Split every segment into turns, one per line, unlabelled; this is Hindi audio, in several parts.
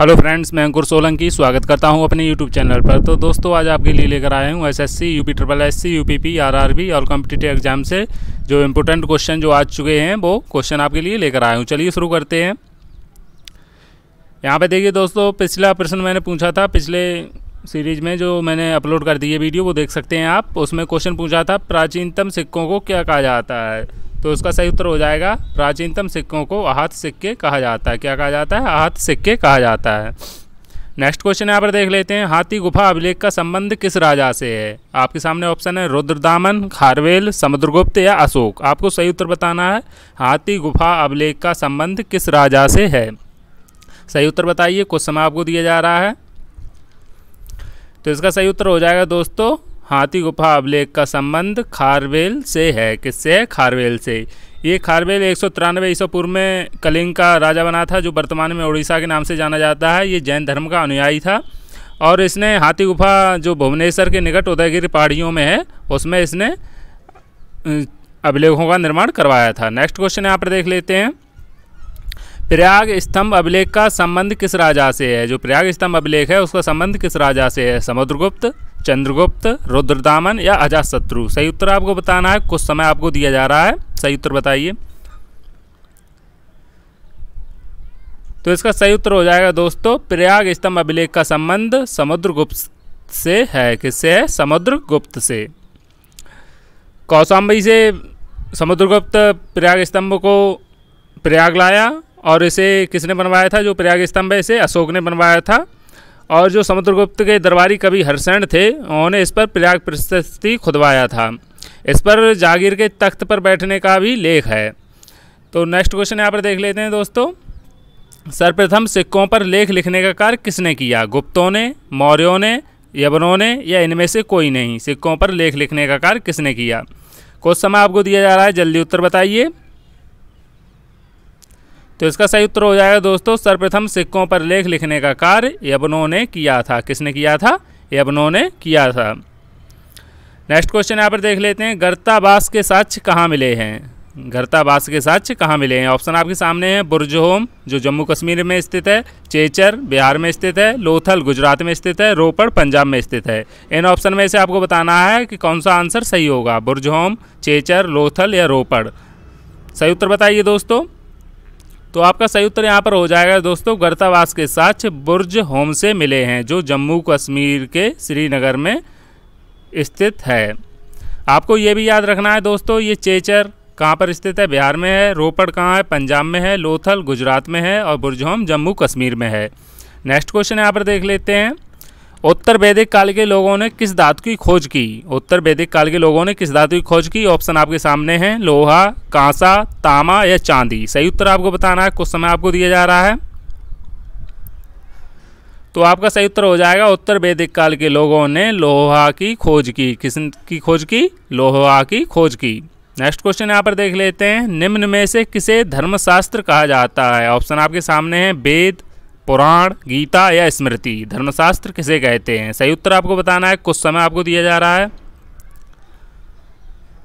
हेलो फ्रेंड्स मैं अंकुर सोलंकी स्वागत करता हूं अपने यूट्यूब चैनल पर तो दोस्तों आज आपके लिए लेकर आया हूं SSC UP triple SC UPP RRB और कॉम्पिटेटिव एग्जाम से जो इम्पोर्टेंट क्वेश्चन जो आ चुके हैं वो क्वेश्चन आपके लिए लेकर आया हूं चलिए शुरू करते हैं यहाँ पर देखिए दोस्तों पिछला प्रश्न मैंने पूछा था पिछले सीरीज में जो मैंने अपलोड कर दी है वीडियो वो देख सकते हैं आप उसमें क्वेश्चन पूछा था प्राचीनतम सिक्कों को क्या कहा जाता है तो इसका सही उत्तर हो जाएगा प्राचीनतम सिक्कों को आहत सिक्के कहा जाता है क्या कहा जाता है आहत सिक्के कहा जाता है नेक्स्ट क्वेश्चन यहाँ पर देख लेते हैं हाथी गुफा अभिलेख का संबंध किस राजा से है आपके सामने ऑप्शन है रुद्रदामन खारवेल समुद्रगुप्त या अशोक आपको सही उत्तर बताना है हाथी गुफा अभिलेख का संबंध किस राजा से है सही उत्तर बताइए कुछ समय आपको दिया जा रहा है तो इसका सही उत्तर हो जाएगा दोस्तों हाथी गुफा अभिलेख का संबंध खारवेल से है किससे है खारवेल से ये खारवेल एक सौ तिरानवे ईसा पूर्व में कलिंग का राजा बना था जो वर्तमान में उड़ीसा के नाम से जाना जाता है ये जैन धर्म का अनुयायी था और इसने हाथी गुफा जो भुवनेश्वर के निकट उदयगिरी पहाड़ियों में है उसमें इसने अभिलेखों का निर्माण करवाया था नेक्स्ट क्वेश्चन यहाँ पर देख लेते हैं प्रयाग स्तंभ अभिलेख का संबंध किस राजा से है जो प्रयाग स्तंभ अभिलेख है उसका संबंध किस राजा से है समुद्रगुप्त चंद्रगुप्त रुद्रदामन या अजातशत्रु सही उत्तर आपको बताना है कुछ समय आपको दिया जा रहा है सही उत्तर बताइए तो इसका सही उत्तर हो जाएगा दोस्तों प्रयाग स्तंभ अभिलेख का संबंध समुद्रगुप्त से है किससे है समुद्रगुप्त से कौशाम्बी से समुद्रगुप्त प्रयाग स्तंभ को प्रयाग लाया और इसे किसने बनवाया था जो प्रयाग स्तंभ है इसे अशोक ने बनवाया था और जो समुद्रगुप्त के दरबारी कवि हरसैन थे उन्होंने इस पर प्रयाग प्रशस्ति खुदवाया था इस पर जागीर के तख्त पर बैठने का भी लेख है तो नेक्स्ट क्वेश्चन यहाँ पर देख लेते हैं दोस्तों सर्वप्रथम सिक्कों पर लेख लिखने का कार्य किसने किया गुप्तों ने मौर्यों ने यवनों ने या इनमें से कोई नहीं सिक्कों पर लेख लिखने का कार्य किसने किया कुछ समय आपको दिया जा रहा है जल्दी उत्तर बताइए तो इसका सही उत्तर हो जाएगा दोस्तों सर्वप्रथम सिक्कों पर लेख लिखने का कार्य यबनों ने किया था किसने किया था यबनों ने किया था नेक्स्ट क्वेश्चन यहाँ पर देख लेते हैं गर्ताबास के साक्ष्य कहाँ मिले हैं गर्ताबास के साक्ष्य कहाँ मिले हैं ऑप्शन आपके सामने हैं बुरजहोम जो जम्मू कश्मीर में स्थित है चेचर बिहार में स्थित है लोथल गुजरात में स्थित है रोपड़ पंजाब में स्थित है इन ऑप्शन में से आपको बताना है कि कौन सा आंसर सही होगा बुरजहोम चेचर लोथल या रोपड़ सही उत्तर बताइए दोस्तों तो आपका सही उत्तर यहाँ पर हो जाएगा दोस्तों गर्तावास के साथ बुर्ज होम से मिले हैं जो जम्मू कश्मीर के श्रीनगर में स्थित है आपको ये भी याद रखना है दोस्तों ये चेचर कहाँ पर स्थित है बिहार में है रोपड़ कहाँ है पंजाब में है लोथल गुजरात में है और बुर्ज होम जम्मू कश्मीर में है नेक्स्ट क्वेश्चन यहाँ पर देख लेते हैं उत्तर वैदिक काल के लोगों ने किस धातु की खोज की उत्तर वैदिक काल के लोगों ने किस धातु की खोज की ऑप्शन आपके सामने हैं लोहा कांसा तामा या चांदी सही उत्तर आपको बताना है कुछ समय आपको दिया जा रहा है तो आपका सही उत्तर हो जाएगा उत्तर वैदिक काल के लोगों ने लोहा की खोज की किस की खोज की लोहा की खोज की नेक्स्ट क्वेश्चन यहाँ पर देख लेते हैं निम्न में से किसे धर्मशास्त्र कहा जाता है ऑप्शन आपके सामने हैं वेद पुराण गीता या स्मृति धर्मशास्त्र किसे कहते हैं सही उत्तर आपको बताना है कुछ समय आपको दिया जा रहा है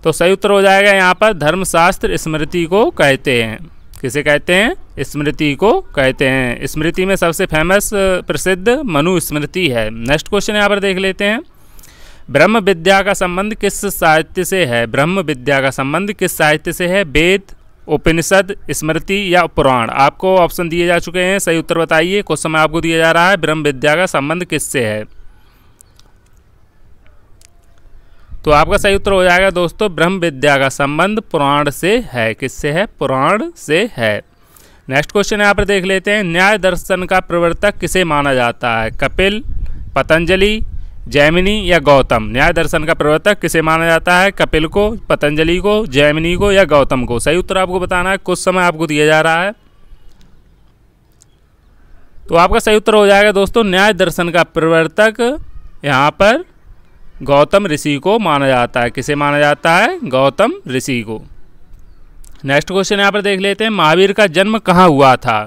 तो सही उत्तर हो जाएगा यहाँ पर धर्मशास्त्र स्मृति को कहते हैं किसे कहते हैं स्मृति को कहते हैं स्मृति में सबसे फेमस प्रसिद्ध मनु स्मृति है नेक्स्ट क्वेश्चन यहाँ पर देख लेते हैं ब्रह्म विद्या का संबंध किस साहित्य से है ब्रह्म विद्या का संबंध किस साहित्य से है वेद उपनिषद स्मृति या पुराण आपको ऑप्शन दिए जा चुके हैं सही उत्तर बताइए क्वेश्चन में आपको दिया जा रहा है ब्रह्म विद्या का संबंध किससे है तो आपका सही उत्तर हो जाएगा दोस्तों ब्रह्म विद्या का संबंध पुराण से है किससे है पुराण से है नेक्स्ट क्वेश्चन यहाँ पर देख लेते हैं न्याय दर्शन का प्रवर्तक किसे माना जाता है कपिल पतंजलि जैमिनी या गौतम न्याय दर्शन का प्रवर्तक किसे माना जाता है कपिल को पतंजलि को जैमिनी को या गौतम को सही उत्तर आपको बताना है कुछ समय आपको दिया जा रहा है तो आपका सही उत्तर हो जाएगा दोस्तों न्याय दर्शन का प्रवर्तक यहाँ पर गौतम ऋषि को माना जाता है किसे माना जाता है गौतम ऋषि को नेक्स्ट क्वेश्चन यहाँ पर देख लेते हैं महावीर का जन्म कहाँ हुआ था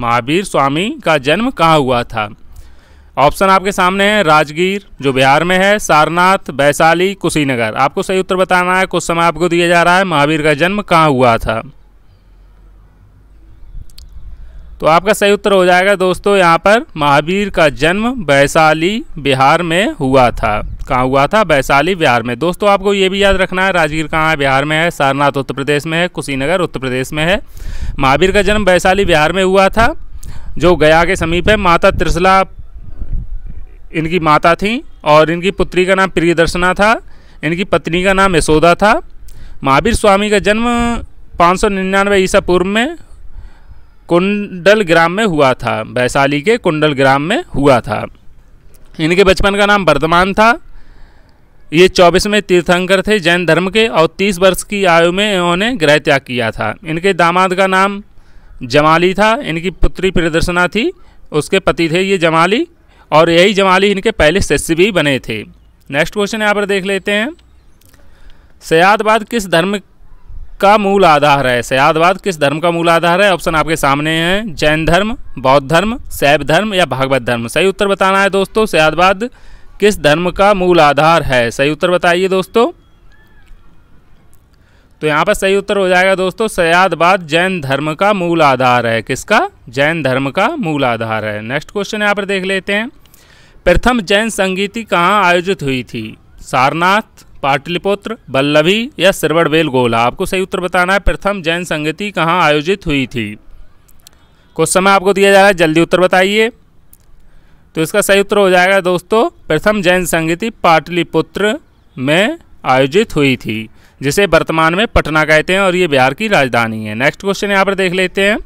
महावीर स्वामी का जन्म कहाँ हुआ था ऑप्शन आपके सामने है राजगीर जो बिहार में है सारनाथ वैशाली कुशीनगर आपको सही उत्तर बताना है कुछ समय आपको दिया जा रहा है महावीर का जन्म कहाँ हुआ था तो आपका सही उत्तर हो जाएगा दोस्तों यहाँ पर महावीर का जन्म वैशाली बिहार में हुआ था कहाँ हुआ था वैशाली बिहार में दोस्तों आपको ये भी याद रखना है राजगीर कहाँ है बिहार में है सारनाथ उत्तर प्रदेश में है कुशीनगर उत्तर प्रदेश में है महावीर का जन्म वैशाली बिहार में हुआ था जो गया के समीप है माता त्रिशला इनकी माता थी और इनकी पुत्री का नाम प्रियदर्शना था इनकी पत्नी का नाम यशोदा था महावीर स्वामी का जन्म निन्यानवे ईसा पूर्व में कुंडल ग्राम में हुआ था वैशाली के कुंडल ग्राम में हुआ था इनके बचपन का नाम वर्धमान था ये चौबीसवें तीर्थंकर थे जैन धर्म के और तीस वर्ष की आयु में इन्होंने गृह त्याग किया था इनके दामाद का नाम जमाली था इनकी पुत्री प्रियदर्शना थी उसके पति थे ये जमाली और यही जमाली इनके पहले भी बने थे नेक्स्ट क्वेश्चन यहाँ पर देख लेते हैं सयादवाद किस धर्म का मूल आधार है सयादवाद किस धर्म का मूल आधार है ऑप्शन आपके सामने हैं जैन धर्म बौद्ध धर्म शैव धर्म या भागवत धर्म सही उत्तर बताना है दोस्तों सयादवाद किस धर्म का मूल आधार है सही उत्तर बताइए दोस्तों तो यहाँ पर सही उत्तर हो जाएगा दोस्तों सयादवाद जैन धर्म का मूल आधार है किसका जैन धर्म का मूल आधार है नेक्स्ट क्वेश्चन यहाँ पर देख लेते हैं प्रथम जैन संगीति कहाँ आयोजित हुई थी सारनाथ पाटलिपुत्र बल्लभी या बेल गोला आपको सही उत्तर बताना है प्रथम जैन संगीति कहाँ आयोजित हुई थी कुछ समय आपको दिया जा रहा है जल्दी उत्तर बताइए तो इसका सही उत्तर हो जाएगा दोस्तों प्रथम जैन संगीति पाटलिपुत्र में आयोजित हुई थी जिसे वर्तमान में पटना कहते हैं और ये बिहार की राजधानी है नेक्स्ट क्वेश्चन यहाँ पर देख लेते हैं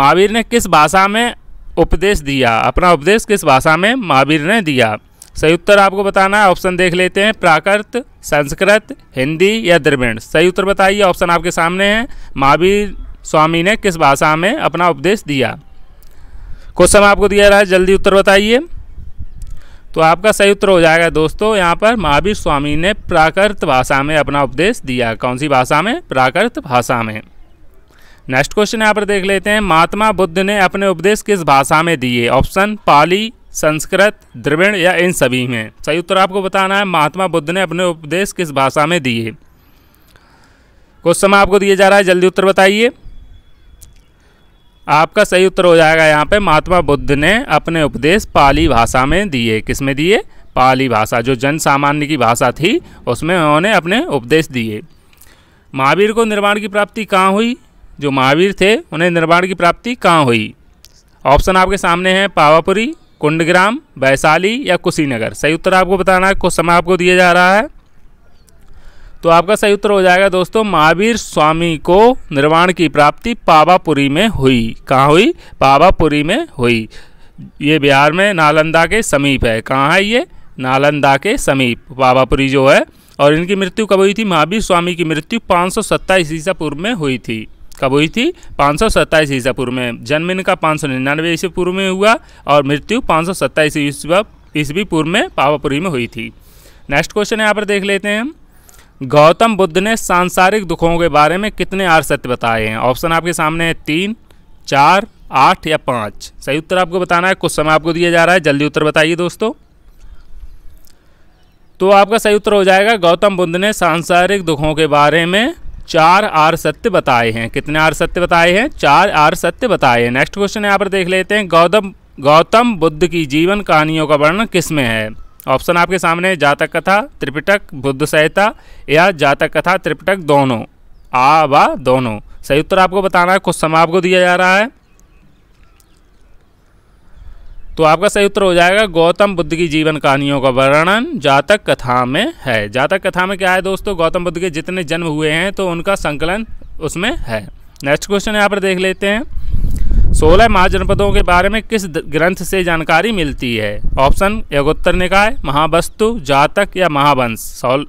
महावीर ने किस भाषा में उपदेश दिया अपना उपदेश किस भाषा में महावीर ने दिया सही उत्तर आपको बताना है ऑप्शन देख लेते हैं प्राकृत संस्कृत हिंदी या द्रविण सही उत्तर बताइए ऑप्शन आपके सामने है महावीर स्वामी ने किस भाषा में अपना उपदेश दिया क्वेश्चन आपको दिया रहा है जल्दी उत्तर बताइए तो आपका सही उत्तर हो जाएगा दोस्तों यहाँ पर महावीर स्वामी ने प्राकृत भाषा में अपना उपदेश दिया कौन सी भाषा में प्राकृत भाषा में नेक्स्ट क्वेश्चन यहाँ पर देख लेते हैं महात्मा बुद्ध ने अपने उपदेश किस भाषा में दिए ऑप्शन पाली संस्कृत द्रविण या इन सभी में सही उत्तर आपको बताना है महात्मा बुद्ध ने अपने उपदेश किस भाषा में दिए क्वेश्चन आपको दिया जा रहा है जल्दी उत्तर बताइए आपका सही उत्तर हो जाएगा यहाँ पे महात्मा बुद्ध ने अपने उपदेश पाली भाषा में दिए किस में दिए पाली भाषा जो जन सामान्य की भाषा थी उसमें उन्होंने अपने उपदेश दिए महावीर को निर्माण की प्राप्ति कहाँ हुई जो महावीर थे उन्हें निर्वाण की प्राप्ति कहाँ हुई ऑप्शन आपके सामने हैं पावापुरी कुंडग्राम वैशाली या कुशीनगर सही उत्तर आपको बताना है कुछ समय आपको दिया जा रहा है तो आपका सही उत्तर हो जाएगा दोस्तों महावीर स्वामी को निर्वाण की प्राप्ति पावापुरी में हुई कहाँ हुई पावापुरी में हुई ये बिहार में नालंदा के समीप है कहाँ है ये नालंदा के समीप बाबापुरी जो है और इनकी मृत्यु कब हुई थी महावीर स्वामी की मृत्यु पाँच सौ ईसा पूर्व में हुई थी कब हुई थी पाँच सौ सत्ताईस ईसा पूर्व में जन्म इनका पाँच सौ निन्यानवे ईस्वी पूर्व में हुआ और मृत्यु पाँच सौ सत्ताईस ईस्वी ईस्वी पूर्व में पावापुरी में हुई थी नेक्स्ट क्वेश्चन यहाँ पर देख लेते हैं गौतम बुद्ध ने सांसारिक दुखों के बारे में कितने आर सत्य बताए हैं ऑप्शन आपके सामने है तीन चार आठ या पाँच सही उत्तर आपको बताना है कुछ समय आपको दिया जा रहा है जल्दी उत्तर बताइए दोस्तों तो आपका सही उत्तर हो जाएगा गौतम बुद्ध ने सांसारिक दुखों के बारे में चार आर सत्य बताए हैं कितने आर सत्य बताए हैं चार आर सत्य बताए हैं नेक्स्ट क्वेश्चन यहाँ पर देख लेते हैं गौतम गौतम बुद्ध की जीवन कहानियों का वर्णन किस में है ऑप्शन आपके सामने जातक कथा त्रिपिटक बुद्ध सहिता या जातक कथा त्रिपिटक दोनों आ व दोनों सही उत्तर आपको बताना है कुछ समय आपको दिया जा रहा है तो आपका सही उत्तर हो जाएगा गौतम बुद्ध की जीवन कहानियों का वर्णन जातक कथा में है जातक कथा में क्या है दोस्तों गौतम बुद्ध के जितने जन्म हुए हैं तो उनका संकलन उसमें है नेक्स्ट क्वेश्चन यहाँ पर देख लेते हैं सोलह महाजनपदों के बारे में किस ग्रंथ से जानकारी मिलती है ऑप्शन यगोत्तर निकाय महावस्तु जातक या महावंश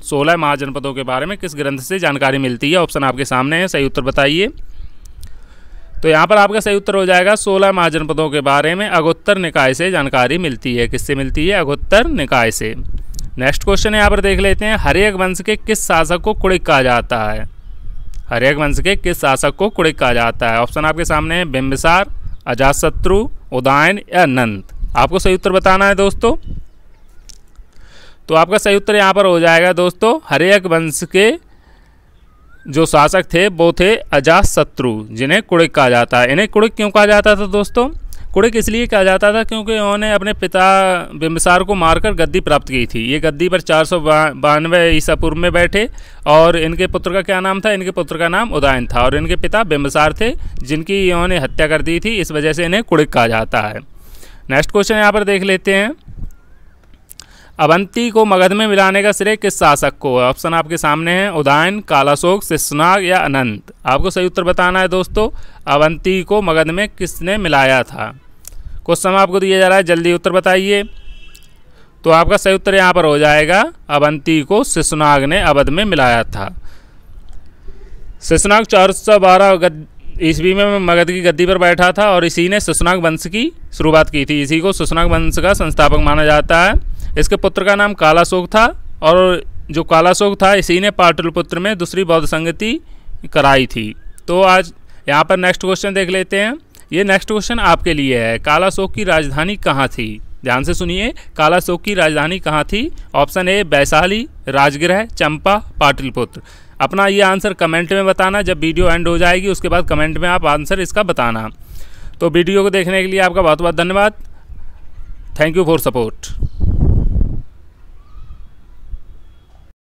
सोलह महाजनपदों के बारे में किस ग्रंथ से जानकारी मिलती है ऑप्शन आपके सामने है सही उत्तर बताइए तो यहाँ पर आपका सही उत्तर हो जाएगा सोलह महाजनपदों के बारे में अगोत्तर निकाय से जानकारी मिलती है किससे मिलती है अगोत्तर निकाय से नेक्स्ट क्वेश्चन यहाँ पर देख लेते हैं हरेक वंश के किस शासक को कुड़िक कहा जाता है हरेक वंश के किस शासक को कुड़िक कहा जाता है ऑप्शन आपके सामने है बिम्बिसार अजातशत्रु उदायन या नंद आपको सही उत्तर बताना है दोस्तों तो आपका सही उत्तर यहाँ पर हो जाएगा दोस्तों हरेक वंश के जो शासक थे वो थे अजात शत्रु जिन्हें कुड़िक कहा जाता है इन्हें कुड़िक क्यों कहा जाता था दोस्तों कुड़िक इसलिए कहा जाता था क्योंकि उन्होंने अपने पिता बिम्बिसार को मारकर गद्दी प्राप्त की थी ये गद्दी पर चार सौ बानवे ईसा पूर्व में बैठे और इनके पुत्र का क्या नाम था इनके पुत्र का नाम उदयन था और इनके पिता बिम्बिसार थे जिनकी इन्होंने हत्या कर दी थी इस वजह से इन्हें कुड़िक कहा जाता है नेक्स्ट क्वेश्चन यहाँ पर देख लेते हैं अवंती को मगध में मिलाने का श्रेय किस शासक को है ऑप्शन आपके सामने है उदयन कालाशोक शिशनाग या अनंत आपको सही उत्तर बताना है दोस्तों अवंती को मगध में किसने मिलाया था क्वेश्चन आपको दिया जा रहा है जल्दी उत्तर बताइए तो आपका सही उत्तर यहाँ पर हो जाएगा अवंती को शिशुनाग ने अवध में मिलाया था शिशुनाग चार सौ बारह ईस्वी में मगध की गद्दी पर बैठा था और इसी ने सुसनाग वंश की शुरुआत की थी इसी को सुसनाग वंश का संस्थापक माना जाता है इसके पुत्र का नाम कालाशोक था और जो कालाशोक था इसी ने पाटलपुत्र में दूसरी बौद्ध संगति कराई थी तो आज यहाँ पर नेक्स्ट क्वेश्चन देख लेते हैं ये नेक्स्ट क्वेश्चन आपके लिए है कालाशोक की राजधानी कहाँ थी ध्यान से सुनिए कालाशोक की राजधानी कहाँ थी ऑप्शन ए वैशाली राजगृह चंपा पाटलपुत्र अपना ये आंसर कमेंट में बताना जब वीडियो एंड हो जाएगी उसके बाद कमेंट में आप आंसर इसका बताना तो वीडियो को देखने के लिए आपका बहुत बहुत धन्यवाद थैंक यू फॉर सपोर्ट